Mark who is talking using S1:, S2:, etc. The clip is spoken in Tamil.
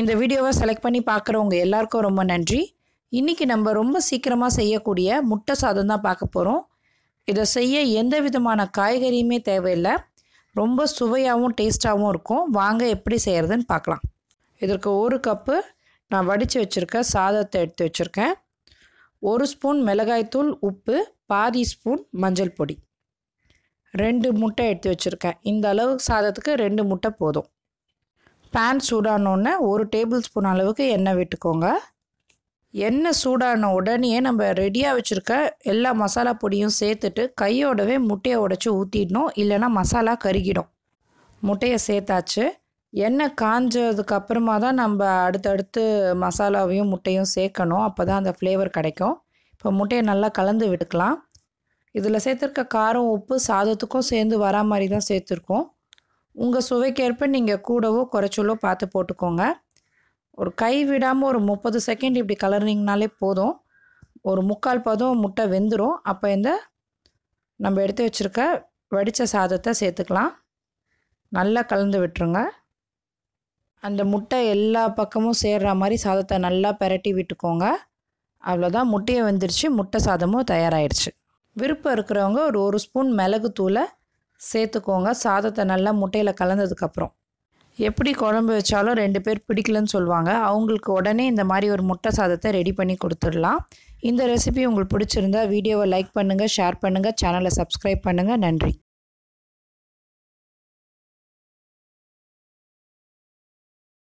S1: இந்த வீடியோவை செலக்ட் பண்ணி பார்க்குறவங்க எல்லாருக்கும் ரொம்ப நன்றி இன்றைக்கி நம்ம ரொம்ப சீக்கிரமாக செய்யக்கூடிய முட்டை சாதம் தான் பார்க்க போகிறோம் இதை செய்ய எந்த விதமான காய்கறியுமே தேவையில்லை ரொம்ப சுவையாகவும் டேஸ்ட்டாகவும் இருக்கும் வாங்க எப்படி செய்கிறதுன்னு பார்க்கலாம் இதற்கு ஒரு கப்பு நான் வடித்து வச்சுருக்க சாதத்தை எடுத்து வச்சுருக்கேன் ஒரு ஸ்பூன் மிளகாய்த்தூள் உப்பு பாதி ஸ்பூன் மஞ்சள் பொடி ரெண்டு முட்டை எடுத்து வச்சுருக்கேன் இந்த அளவு சாதத்துக்கு ரெண்டு முட்டை போதும் பேன் சூடானோடனே ஒரு டேபிள் ஸ்பூன் அளவுக்கு எண்ணெய் விட்டுக்கோங்க எண்ணெய் சூடான உடனே நம்ம ரெடியாக வச்சுருக்க எல்லா மசாலா பொடியும் சேர்த்துட்டு கையோடவே முட்டையை உடச்சி ஊற்றிடணும் இல்லைன்னா மசாலா கருகிடும் முட்டையை சேர்த்தாச்சு எண்ணெய் காஞ்சதுக்கப்புறமா தான் நம்ம அடுத்தடுத்து மசாலாவையும் முட்டையும் சேர்க்கணும் அப்போ தான் அந்த ஃப்ளேவர் கிடைக்கும் இப்போ முட்டையை நல்லா கலந்து விட்டுக்கலாம் இதில் சேர்த்துருக்க காரம் உப்பு சாதத்துக்கும் சேர்ந்து வரா மாதிரி தான் சேர்த்துருக்கோம் உங்கள் சுவைக்கேற்ப நீங்கள் கூடவோ குறைச்சலோ பார்த்து போட்டுக்கோங்க ஒரு கை விடாமல் ஒரு முப்பது செகண்ட் இப்படி கலர்னிங்னாலே போதும் ஒரு முக்கால் பதம் முட்டை வெந்துடும் அப்போ இந்த நம்ம எடுத்து வச்சுருக்க வடித்த சாதத்தை சேர்த்துக்கலாம் நல்லா கலந்து விட்டுருங்க அந்த முட்டை எல்லா பக்கமும் சேர்ற மாதிரி சாதத்தை நல்லா பெரட்டி விட்டுக்கோங்க அவ்வளோதான் முட்டையை வெந்துருச்சு முட்டை சாதமும் தயாராகிடுச்சு விருப்பம் இருக்கிறவங்க ஒரு ஒரு ஸ்பூன் மிளகுத்தூளை சேர்த்துக்கோங்க சாதத்தை நல்லா முட்டையில் கலந்ததுக்கப்புறம் எப்படி குழம்பு வச்சாலும் ரெண்டு பேர் பிடிக்கலன்னு சொல்லுவாங்க அவங்களுக்கு உடனே இந்த மாதிரி ஒரு முட்டை சாதத்தை ரெடி பண்ணி கொடுத்துடலாம் இந்த ரெசிபி உங்களுக்கு பிடிச்சிருந்தா வீடியோவை லைக் பண்ணுங்கள் ஷேர் பண்ணுங்கள் சேனலை சப்ஸ்கிரைப் பண்ணுங்கள் நன்றி